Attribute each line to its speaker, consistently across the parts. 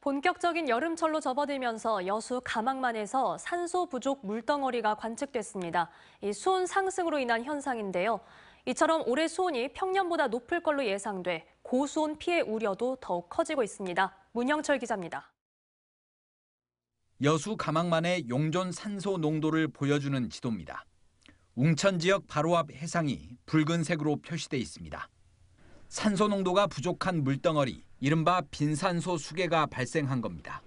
Speaker 1: 본격적인 여름철로 접어들면서 여수 가망만에서 산소 부족 물덩어리가 관측됐습니다. 이 수온 상승으로 인한 현상인데요. 이처럼 올해 수온이 평년보다 높을 걸로 예상돼 고수온 피해 우려도 더욱 커지고 있습니다. 문영철 기자입니다.
Speaker 2: 여수 가망만의 용존 산소 농도를 보여주는 지도입니다. 웅천 지역 바로 앞 해상이 붉은색으로 표시돼 있습니다. 산소 농도가 부족한 물덩어리, 이른바 빈산소 수계가 발생한 겁니다.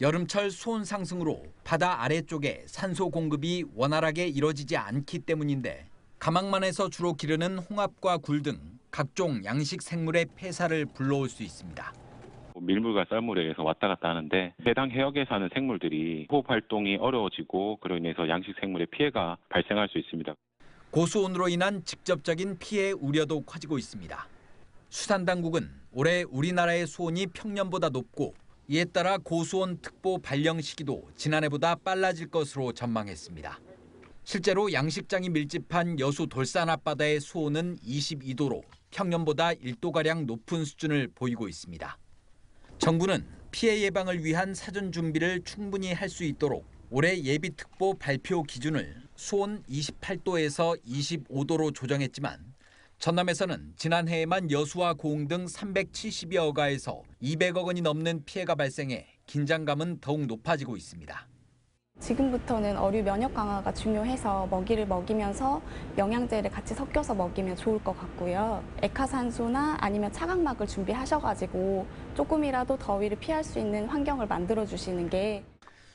Speaker 2: 여름철 수온 상승으로 바다 아래쪽에 산소 공급이 원활하게 이뤄지지 않기 때문인데 가망만에서 주로 기르는 홍합과 굴 등 각종 양식 생물의 폐사를 불러올 수 있습니다. 밀물과 쌀물에 의해서 왔다 갔다 하는데 해당 해역에 사는 생물들이 호흡 활동이 어려워지고 그로 인해서 양식 생물의 피해가 발생할 수 있습니다. 고수온으로 인한 직접적인 피해 우려도 커지고 있습니다. 수산당국은 올해 우리나라의 수온이 평년보다 높고 이에 따라 고수온 특보 발령 시기도 지난해보다 빨라질 것으로 전망했습니다. 실제로 양식장이 밀집한 여수 돌산 앞바다의 수온은 22도로 평년보다 1도가량 높은 수준을 보이고 있습니다. 정부는 피해 예방을 위한 사전 준비를 충분히 할 수 있도록 올해 예비특보 발표 기준을 수온 28도에서 25도로 조정했지만 전남에서는 지난해에만 여수와 고흥 등 370여 가에서 200억 원이 넘는 피해가 발생해 긴장감은 더욱 높아지고 있습니다.
Speaker 3: 지금부터는 어류 면역 강화가 중요해서 먹이를 먹이면서 영양제를 같이 섞여서 먹이면 좋을 것 같고요. 액화산소나 아니면 차각막을 준비하셔가지고 조금이라도 더위를 피할 수 있는 환경을 만들어 주시는 게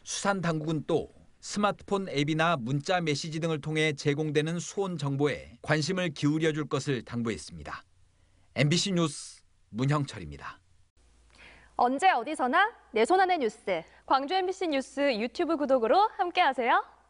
Speaker 2: 수산 당국은 또 스마트폰 앱이나 문자 메시지 등을 통해 제공되는 수온 정보에 관심을 기울여 줄 것을 당부했습니다. MBC 뉴스 문형철입니다.
Speaker 1: 언제 어디서나 내 손안의 뉴스. 광주 MBC 뉴스 유튜브 구독으로 함께하세요.